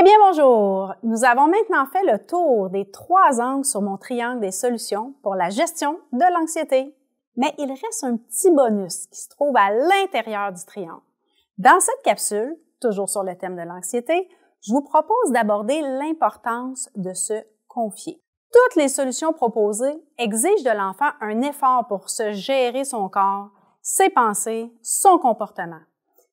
Eh bien, bonjour! Nous avons maintenant fait le tour des trois angles sur mon triangle des solutions pour la gestion de l'anxiété. Mais il reste un petit bonus qui se trouve à l'intérieur du triangle. Dans cette capsule, toujours sur le thème de l'anxiété, je vous propose d'aborder l'importance de se confier. Toutes les solutions proposées exigent de l'enfant un effort pour se gérer son corps, ses pensées, son comportement.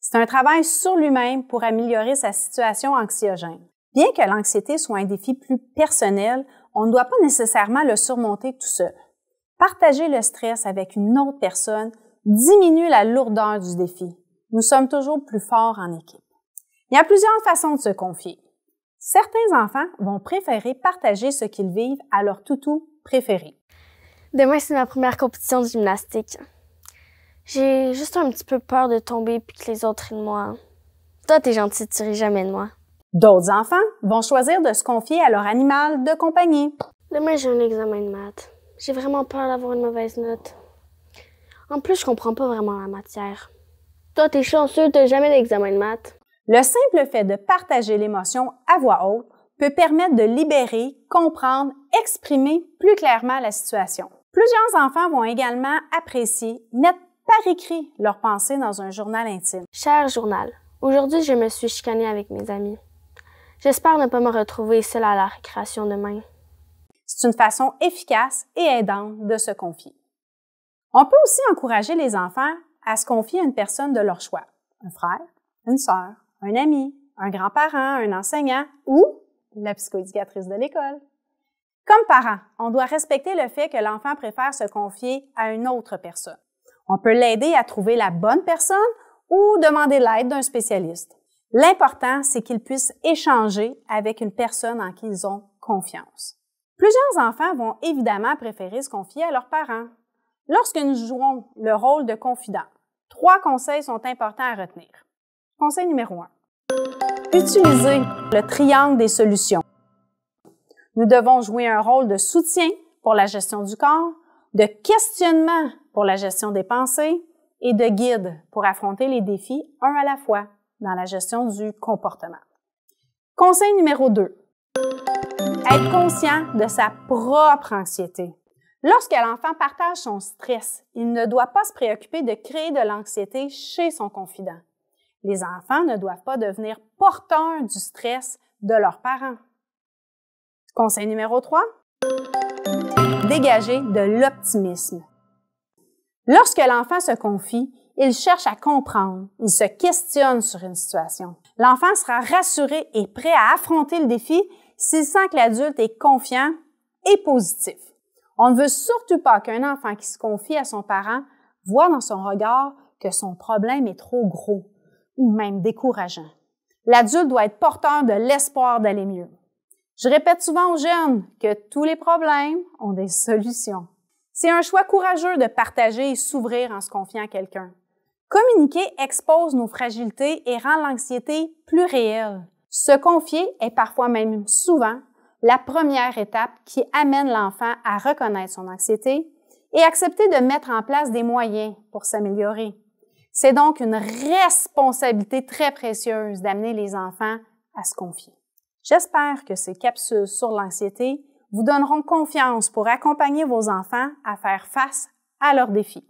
C'est un travail sur lui-même pour améliorer sa situation anxiogène. Bien que l'anxiété soit un défi plus personnel, on ne doit pas nécessairement le surmonter tout seul. Partager le stress avec une autre personne diminue la lourdeur du défi. Nous sommes toujours plus forts en équipe. Il y a plusieurs façons de se confier. Certains enfants vont préférer partager ce qu'ils vivent à leur toutou préféré. Demain, c'est ma première compétition de gymnastique. J'ai juste un petit peu peur de tomber puis que les autres rient de moi. Toi, t'es gentil, tu ris jamais de moi. D'autres enfants vont choisir de se confier à leur animal de compagnie. Demain, j'ai un examen de maths. J'ai vraiment peur d'avoir une mauvaise note. En plus, je comprends pas vraiment la matière. Toi, t'es chanceux, t'as jamais d'examen de maths. Le simple fait de partager l'émotion à voix haute peut permettre de libérer, comprendre, exprimer plus clairement la situation. Plusieurs enfants vont également apprécier Net par écrit leurs pensées dans un journal intime. Cher journal, aujourd'hui je me suis chicanée avec mes amis. J'espère ne pas me retrouver seule à la récréation demain. C'est une façon efficace et aidante de se confier. On peut aussi encourager les enfants à se confier à une personne de leur choix, un frère, une sœur, un ami, un grand-parent, un enseignant ou la psychoéducatrice de l'école. Comme parents, on doit respecter le fait que l'enfant préfère se confier à une autre personne. On peut l'aider à trouver la bonne personne ou demander l'aide d'un spécialiste. L'important, c'est qu'ils puissent échanger avec une personne en qui ils ont confiance. Plusieurs enfants vont évidemment préférer se confier à leurs parents. Lorsque nous jouons le rôle de confident, trois conseils sont importants à retenir. Conseil numéro 1. Utiliser le triangle des solutions. Nous devons jouer un rôle de soutien pour la gestion du corps, de questionnement pour la gestion des pensées et de guide pour affronter les défis un à la fois dans la gestion du comportement. Conseil numéro 2. Être conscient de sa propre anxiété. Lorsque l'enfant partage son stress, il ne doit pas se préoccuper de créer de l'anxiété chez son confident. Les enfants ne doivent pas devenir porteurs du stress de leurs parents. Conseil numéro 3 dégager de l'optimisme. Lorsque l'enfant se confie, il cherche à comprendre, il se questionne sur une situation. L'enfant sera rassuré et prêt à affronter le défi s'il sent que l'adulte est confiant et positif. On ne veut surtout pas qu'un enfant qui se confie à son parent voit dans son regard que son problème est trop gros ou même décourageant. L'adulte doit être porteur de l'espoir d'aller mieux. Je répète souvent aux jeunes que tous les problèmes ont des solutions. C'est un choix courageux de partager et s'ouvrir en se confiant à quelqu'un. Communiquer expose nos fragilités et rend l'anxiété plus réelle. Se confier est parfois même souvent la première étape qui amène l'enfant à reconnaître son anxiété et accepter de mettre en place des moyens pour s'améliorer. C'est donc une responsabilité très précieuse d'amener les enfants à se confier. J'espère que ces capsules sur l'anxiété vous donneront confiance pour accompagner vos enfants à faire face à leurs défis.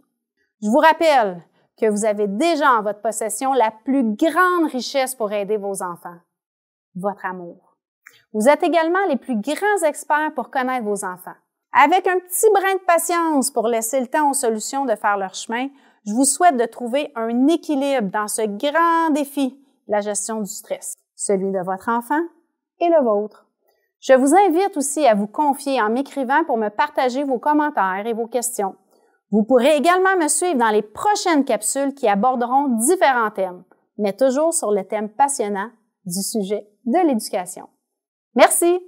Je vous rappelle que vous avez déjà en votre possession la plus grande richesse pour aider vos enfants, votre amour. Vous êtes également les plus grands experts pour connaître vos enfants. Avec un petit brin de patience pour laisser le temps aux solutions de faire leur chemin, je vous souhaite de trouver un équilibre dans ce grand défi, la gestion du stress, celui de votre enfant et le vôtre. Je vous invite aussi à vous confier en m'écrivant pour me partager vos commentaires et vos questions. Vous pourrez également me suivre dans les prochaines capsules qui aborderont différents thèmes, mais toujours sur le thème passionnant du sujet de l'éducation. Merci!